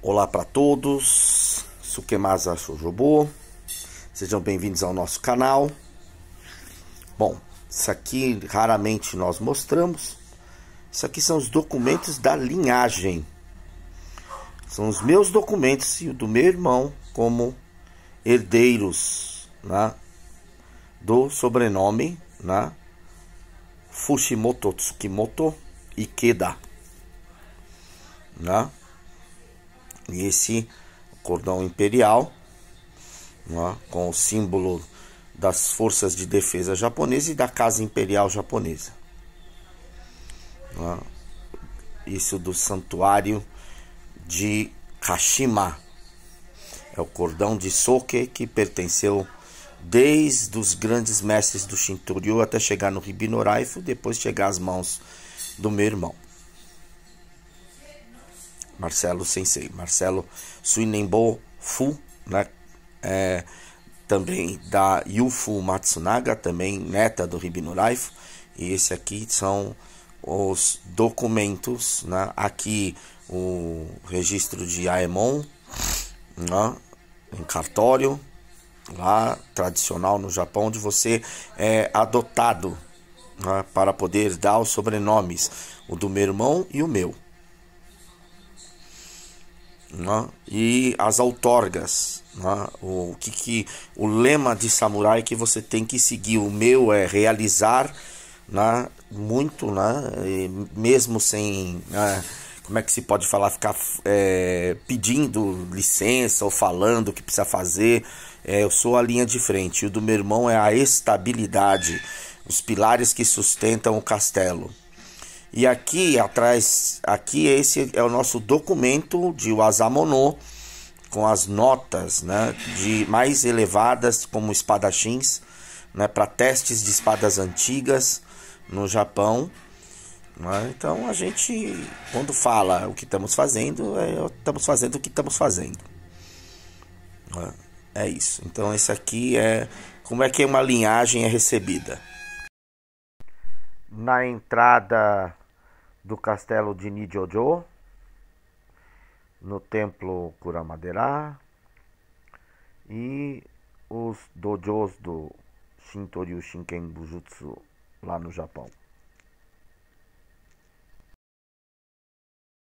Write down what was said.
Olá para todos, Sukemasa Sojobo, sejam bem-vindos ao nosso canal. Bom, isso aqui raramente nós mostramos, isso aqui são os documentos da linhagem, são os meus documentos e o do meu irmão como herdeiros né, do sobrenome né, Fushimoto Tsukimoto Ikeda. Né? E esse cordão imperial, né, com o símbolo das forças de defesa japonesa e da Casa Imperial Japonesa. Né. Isso do santuário de Kashima. É o cordão de Soke que pertenceu desde os grandes mestres do Shintoryu até chegar no Ribinoraifu e depois chegar às mãos do meu irmão. Marcelo Sensei, Marcelo Suinenbo Fu, né? É, também da Yufu Matsunaga, também neta do Ribinuraifu. E esse aqui são os documentos, né? Aqui o registro de Aemon, né? em cartório, lá tradicional no Japão, onde você é adotado né? para poder dar os sobrenomes, o do meu irmão e o meu né? e as outorgas. Né? O, que, que, o lema de samurai que você tem que seguir. O meu é realizar né? muito, né? E mesmo sem. Né? Como é que se pode falar? Ficar é, pedindo licença ou falando o que precisa fazer. É, eu sou a linha de frente. E o do meu irmão é a estabilidade, os pilares que sustentam o castelo. E aqui atrás, aqui esse é o nosso documento de Wazamono com as notas, né, de mais elevadas como espadachins, né, para testes de espadas antigas no Japão. Né? Então a gente quando fala o que estamos fazendo, é, estamos fazendo o que estamos fazendo. Né? É isso. Então esse aqui é como é que uma linhagem é recebida. Na entrada do castelo de Nijojo, no templo Kuramadera e os dojos do Shintoryu Shinken Bujutsu lá no Japão.